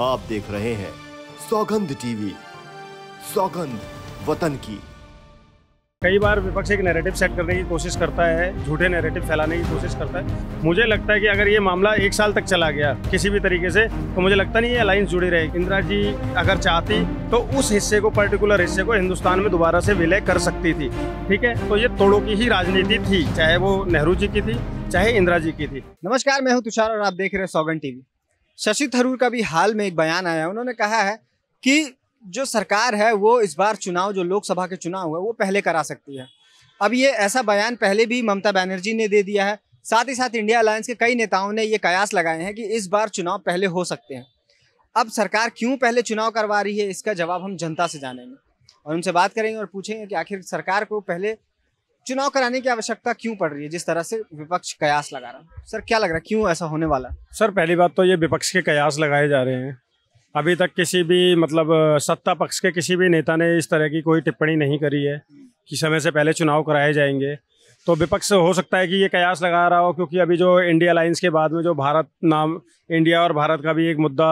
आप देख रहे हैं सौगंध टीवी सौगंध वतन की कई बार विपक्ष एक नैरेटिव सेट करने की कोशिश करता है झूठे नैरेटिव फैलाने की कोशिश करता है मुझे लगता है कि अगर ये मामला एक साल तक चला गया किसी भी तरीके से तो मुझे लगता नहीं ये अलायंस जुड़ी रहे इंदिरा जी अगर चाहती तो उस हिस्से को पर्टिकुलर हिस्से को हिंदुस्तान में दोबारा से विलय कर सकती थी ठीक है तो ये तोड़ों की ही राजनीति थी चाहे वो नेहरू जी की थी चाहे इंदिरा जी की थी नमस्कार मैं हूँ तुषार और आप देख रहे हैं सौगन टीवी शशि थरूर का भी हाल में एक बयान आया उन्होंने कहा है कि जो सरकार है वो इस बार चुनाव जो लोकसभा के चुनाव है वो पहले करा सकती है अब ये ऐसा बयान पहले भी ममता बनर्जी ने दे दिया है साथ ही साथ इंडिया अलायंस के कई नेताओं ने ये कयास लगाए हैं कि इस बार चुनाव पहले हो सकते हैं अब सरकार क्यों पहले चुनाव करवा रही है इसका जवाब हम जनता से जानेंगे और उनसे बात करेंगे और पूछेंगे कि आखिर सरकार को पहले चुनाव कराने की आवश्यकता क्यों पड़ रही है जिस तरह से विपक्ष कयास लगा रहा सर क्या लग रहा है क्यों ऐसा होने वाला सर पहली बात तो ये विपक्ष के कयास लगाए जा रहे हैं अभी तक किसी भी मतलब सत्ता पक्ष के किसी भी नेता ने इस तरह की कोई टिप्पणी नहीं करी है कि समय से पहले चुनाव कराए जाएंगे तो विपक्ष हो सकता है कि ये कयास लगा रहा हो क्योंकि अभी जो इंडिया अलायंस के बाद में जो भारत नाम इंडिया और भारत का भी एक मुद्दा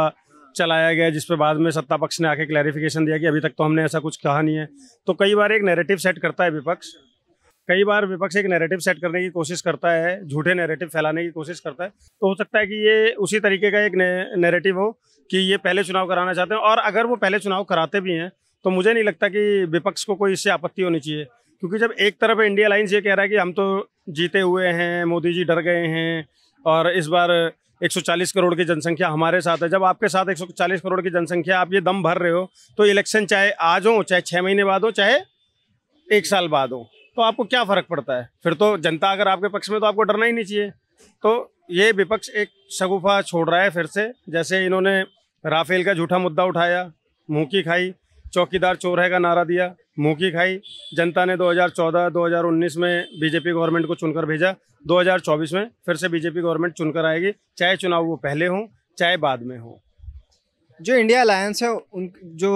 चलाया गया जिस पर बाद में सत्ता पक्ष ने आके क्लैरिफिकेशन दिया कि अभी तक तो हमने ऐसा कुछ कहा नहीं है तो कई बार एक नैरेटिव सेट करता है विपक्ष कई बार विपक्ष एक नैरेटिव सेट करने की कोशिश करता है झूठे नैरेटिव फैलाने की कोशिश करता है तो हो सकता है कि ये उसी तरीके का एक नैरेटिव हो कि ये पहले चुनाव कराना चाहते हैं और अगर वो पहले चुनाव कराते भी हैं तो मुझे नहीं लगता कि विपक्ष को कोई इससे आपत्ति होनी चाहिए क्योंकि जब एक तरफ इंडिया लाइन्स ये कह रहा है कि हम तो जीते हुए हैं मोदी जी डर गए हैं और इस बार 140 करोड़ की जनसंख्या हमारे साथ है जब आपके साथ 140 करोड़ की जनसंख्या आप ये दम भर रहे हो तो इलेक्शन चाहे आज हो चाहे छः महीने बाद हो चाहे एक साल बाद हो तो आपको क्या फ़र्क पड़ता है फिर तो जनता अगर आपके पक्ष में तो आपको डरना ही नहीं चाहिए तो ये विपक्ष एक शगुफा छोड़ रहा है फिर से जैसे इन्होंने राफेल का झूठा मुद्दा उठाया मुँह की खाई चौकीदार चोर है का नारा दिया मुँह की खाई जनता ने 2014, 2019 में बीजेपी गवर्नमेंट को चुनकर भेजा 2024 में फिर से बीजेपी गवर्नमेंट चुनकर आएगी चाहे चुनाव वो पहले हों चाहे बाद में हों जो इंडिया अलायंस है उन जो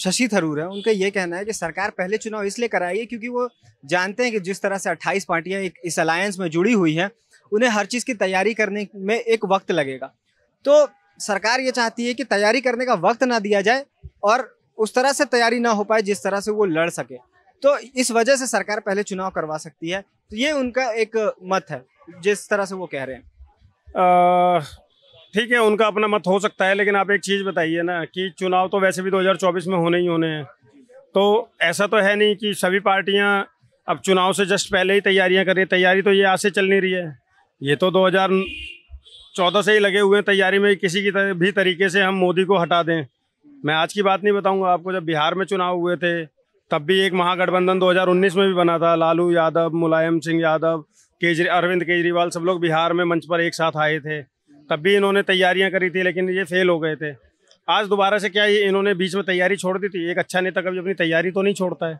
शशि थरूर है उनका ये कहना है कि सरकार पहले चुनाव इसलिए है क्योंकि वो जानते हैं कि जिस तरह से 28 पार्टियां इस अलायंस में जुड़ी हुई हैं उन्हें हर चीज़ की तैयारी करने में एक वक्त लगेगा तो सरकार ये चाहती है कि तैयारी करने का वक्त ना दिया जाए और उस तरह से तैयारी ना हो पाए जिस तरह से वो लड़ सके तो इस वजह से सरकार पहले चुनाव करवा सकती है तो ये उनका एक मत है जिस तरह से वो कह रहे हैं आ, ठीक है उनका अपना मत हो सकता है लेकिन आप एक चीज़ बताइए ना कि चुनाव तो वैसे भी 2024 में होने ही होने हैं तो ऐसा तो है नहीं कि सभी पार्टियां अब चुनाव से जस्ट पहले ही तैयारियां कर रही है तैयारी तो ये आज से चल नहीं रही है ये तो 2014 से ही लगे हुए हैं तैयारी में किसी की भी तरीके से हम मोदी को हटा दें मैं आज की बात नहीं बताऊँगा आपको जब बिहार में चुनाव हुए थे तब भी एक महागठबंधन दो में भी बना था लालू यादव मुलायम सिंह यादव केजरी अरविंद केजरीवाल सब लोग बिहार में मंच पर एक साथ आए थे तब भी इन्होंने तैयारियां करी थी लेकिन ये फेल हो गए थे आज दोबारा से क्या ये इन्होंने बीच में तैयारी छोड़ दी थी एक अच्छा नेता कभी अपनी तैयारी तो नहीं छोड़ता है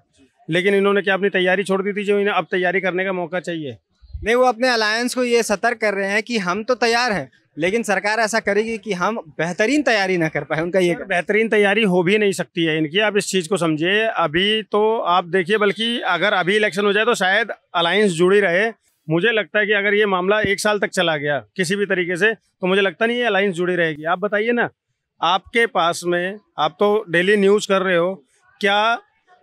लेकिन इन्होंने क्या अपनी तैयारी छोड़ दी थी जो इन्हें अब तैयारी करने का मौका चाहिए नहीं वो अपने अलायंस को ये सतर्क कर रहे हैं कि हम तो तैयार हैं लेकिन सरकार ऐसा करेगी कि हम बेहतरीन तैयारी ना कर पाए उनका ये बेहतरीन तैयारी हो भी नहीं सकती है इनकी आप इस चीज़ को समझिए अभी तो आप देखिए बल्कि अगर अभी इलेक्शन हो जाए तो शायद अलायंस जुड़ी रहे मुझे लगता है कि अगर ये मामला एक साल तक चला गया किसी भी तरीके से तो मुझे लगता नहीं ये अलायंस जुड़ी रहेगी आप बताइए ना आपके पास में आप तो डेली न्यूज़ कर रहे हो क्या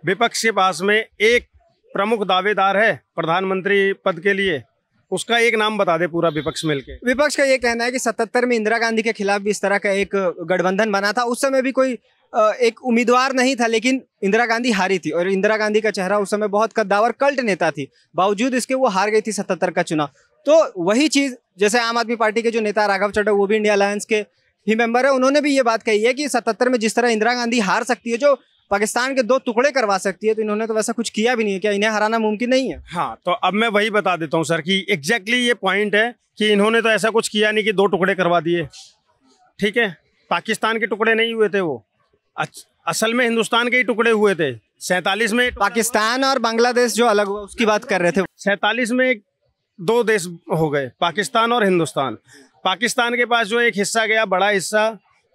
विपक्ष के पास में एक प्रमुख दावेदार है प्रधानमंत्री पद के लिए उसका एक नाम बता दे पूरा विपक्ष मिलके विपक्ष का ये कहना है कि सतहत्तर में इंदिरा गांधी के खिलाफ भी इस तरह का एक गठबंधन बना था उस समय भी कोई एक उम्मीदवार नहीं था लेकिन इंदिरा गांधी हारी थी और इंदिरा गांधी का चेहरा उस समय बहुत कद्दावर कल्ट नेता थी बावजूद इसके वो हार गई थी सतहत्तर का चुनाव तो वही चीज़ जैसे आम आदमी पार्टी के जो नेता राघव चड्डा वो भी इंडिया अलायंस के ही मेंबर है उन्होंने भी ये बात कही है कि सतहत्तर में जिस तरह इंदिरा गांधी हार सकती है जो पाकिस्तान के दो टुकड़े करवा सकती है तो इन्होंने तो वैसा कुछ किया भी नहीं है क्या इन्हें हराना मुमकिन नहीं है हाँ तो अब मैं वही बता देता हूँ सर कि एग्जैक्टली ये पॉइंट है कि इन्होंने तो ऐसा कुछ किया नहीं कि दो टुकड़े करवा दिए ठीक है पाकिस्तान के टुकड़े नहीं हुए थे वो असल में हिंदुस्तान के ही टुकड़े हुए थे सैतालीस में पाकिस्तान और बांग्लादेश जो अलग हुआ उसकी बात कर रहे थे सैतालीस में दो देश हो गए पाकिस्तान और हिंदुस्तान पाकिस्तान के पास जो एक हिस्सा गया बड़ा हिस्सा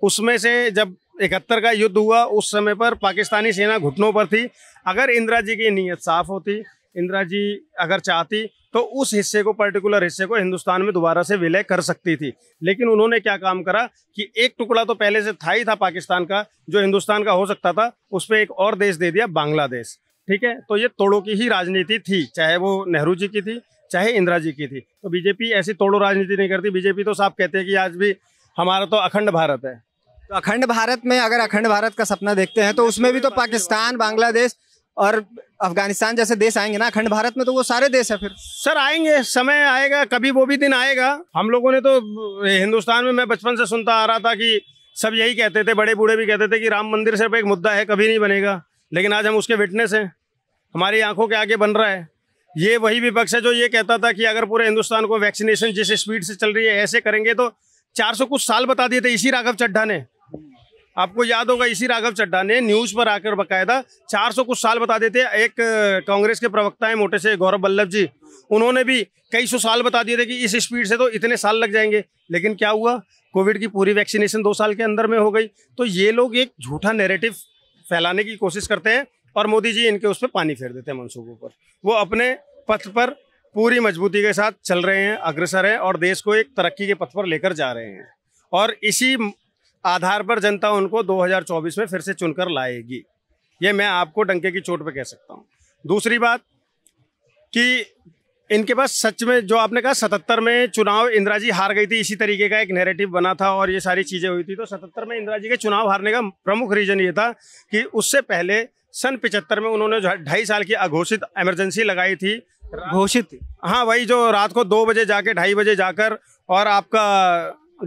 उसमें से जब इकहत्तर का युद्ध हुआ उस समय पर पाकिस्तानी सेना घुटनों पर थी अगर इंदिरा जी की नीयत साफ होती इंदिरा जी अगर चाहती तो उस हिस्से को पर्टिकुलर हिस्से को हिंदुस्तान में दोबारा से विलय कर सकती थी लेकिन उन्होंने क्या काम करा कि एक टुकड़ा तो पहले से था ही था पाकिस्तान का जो हिंदुस्तान का हो सकता था उस पर एक और देश दे दिया बांग्लादेश ठीक है तो ये तोड़ों की ही राजनीति थी चाहे वो नेहरू जी की थी चाहे इंदिरा जी की थी तो बीजेपी ऐसी तोड़ो राजनीति नहीं करती बीजेपी तो साफ कहते हैं कि आज भी हमारा तो अखंड भारत है तो अखंड भारत में अगर अखंड भारत का सपना देखते हैं तो उसमें भी तो पाकिस्तान बांग्लादेश और अफगानिस्तान जैसे देश आएंगे ना अखंड भारत में तो वो सारे देश है फिर सर आएंगे समय आएगा कभी वो भी दिन आएगा हम लोगों ने तो हिंदुस्तान में मैं बचपन से सुनता आ रहा था कि सब यही कहते थे बड़े बूढ़े भी कहते थे कि राम मंदिर सिर्फ एक मुद्दा है कभी नहीं बनेगा लेकिन आज हम उसके विटनेस हैं हमारी आंखों के आगे बन रहा है ये वही विपक्ष है जो ये कहता था कि अगर पूरे हिंदुस्तान को वैक्सीनेशन जिस स्पीड से चल रही है ऐसे करेंगे तो 400 कुछ साल बता दिए थे इसी राघव चड्ढा ने आपको याद होगा इसी राघव चड्ढा ने न्यूज पर आकर बकायदा 400 कुछ साल बता देते एक कांग्रेस के प्रवक्ता है मोटे से गौरव बल्लभ जी उन्होंने भी कई सौ साल बता दिए थे कि इस स्पीड से तो इतने साल लग जाएंगे लेकिन क्या हुआ कोविड की पूरी वैक्सीनेशन दो साल के अंदर में हो गई तो ये लोग एक झूठा नेरेटिव फैलाने की कोशिश करते हैं और मोदी जी इनके उस पर पानी फेर देते हैं मनसूबों पर वो अपने पथ पर पूरी मजबूती के साथ चल रहे हैं अग्रसर हैं और देश को एक तरक्की के पथ पर लेकर जा रहे हैं और इसी आधार पर जनता उनको 2024 में फिर से चुनकर लाएगी ये मैं आपको डंके की चोट पे कह सकता हूँ दूसरी बात कि इनके पास सच में जो आपने कहा सतहत्तर में चुनाव इंदिरा जी हार गई थी इसी तरीके का एक नैरेटिव बना था और ये सारी चीज़ें हुई थी तो सतहत्तर में इंदिरा जी के चुनाव हारने का प्रमुख रीजन ये था कि उससे पहले सन पिचहत्तर में उन्होंने ढाई साल की अघोषित एमरजेंसी लगाई थी घोषित हाँ वही जो रात को दो बजे जाके ढाई बजे जाकर और आपका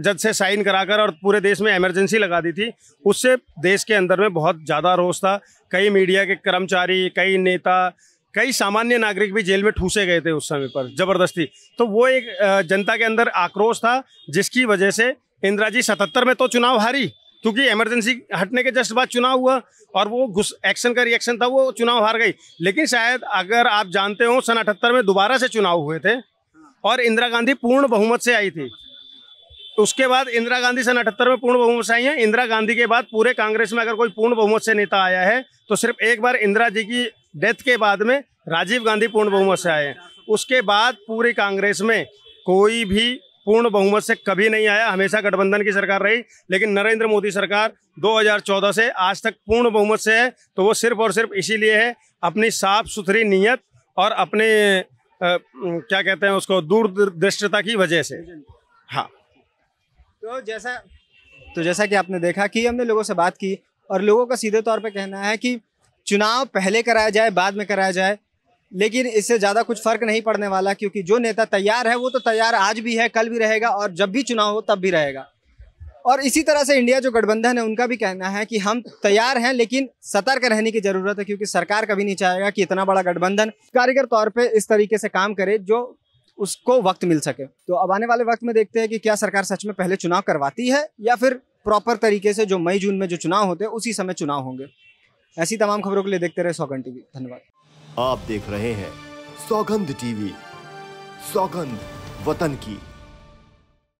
जज से साइन कराकर और पूरे देश में इमरजेंसी लगा दी थी उससे देश के अंदर में बहुत ज़्यादा रोष था कई मीडिया के कर्मचारी कई नेता कई सामान्य नागरिक भी जेल में ठूसे गए थे उस समय पर जबरदस्ती तो वो एक जनता के अंदर आक्रोश था जिसकी वजह से इंदिरा जी सतहत्तर में तो चुनाव हारी क्योंकि इमरजेंसी हटने के जस्ट बाद चुनाव हुआ और वो घुस एक्शन का रिएक्शन था वो चुनाव हार गई लेकिन शायद अगर आप जानते हो सन अठहत्तर में दोबारा से चुनाव हुए थे और इंदिरा गांधी पूर्ण बहुमत से आई थी उसके बाद इंदिरा गांधी सन अठहत्तर में पूर्ण बहुमत से आई है इंदिरा गांधी के बाद पूरे कांग्रेस में अगर कोई पूर्ण बहुमत से नेता आया है तो सिर्फ एक बार इंदिरा जी की डेथ के बाद में राजीव गांधी पूर्ण बहुमत से आए हैं उसके बाद पूरे कांग्रेस में कोई भी पूर्ण बहुमत से कभी नहीं आया हमेशा गठबंधन की सरकार रही लेकिन नरेंद्र मोदी सरकार 2014 से आज तक पूर्ण बहुमत से है तो वो सिर्फ और सिर्फ इसीलिए है अपनी साफ सुथरी नीयत और अपने आ, क्या कहते हैं उसको दूरदृष्टता की वजह से हाँ तो जैसा तो जैसा कि आपने देखा कि हमने लोगों से बात की और लोगों का सीधे तौर पर कहना है कि चुनाव पहले कराया जाए बाद में कराया जाए लेकिन इससे ज़्यादा कुछ फर्क नहीं पड़ने वाला क्योंकि जो नेता तैयार है वो तो तैयार आज भी है कल भी रहेगा और जब भी चुनाव हो तब भी रहेगा और इसी तरह से इंडिया जो गठबंधन है उनका भी कहना है कि हम तैयार हैं लेकिन सतर्क रहने की ज़रूरत है क्योंकि सरकार कभी नहीं चाहेगा कि इतना बड़ा गठबंधन कारीगर तौर पर इस तरीके से काम करे जो उसको वक्त मिल सके तो अब आने वाले वक्त में देखते हैं कि क्या सरकार सच में पहले चुनाव करवाती है या फिर प्रॉपर तरीके से जो मई जून में जो चुनाव होते हैं उसी समय चुनाव होंगे ऐसी तमाम खबरों के लिए देखते रहे सौगंध टीवी धन्यवाद आप देख रहे हैं सौगंध टीवी सौगंध वतन की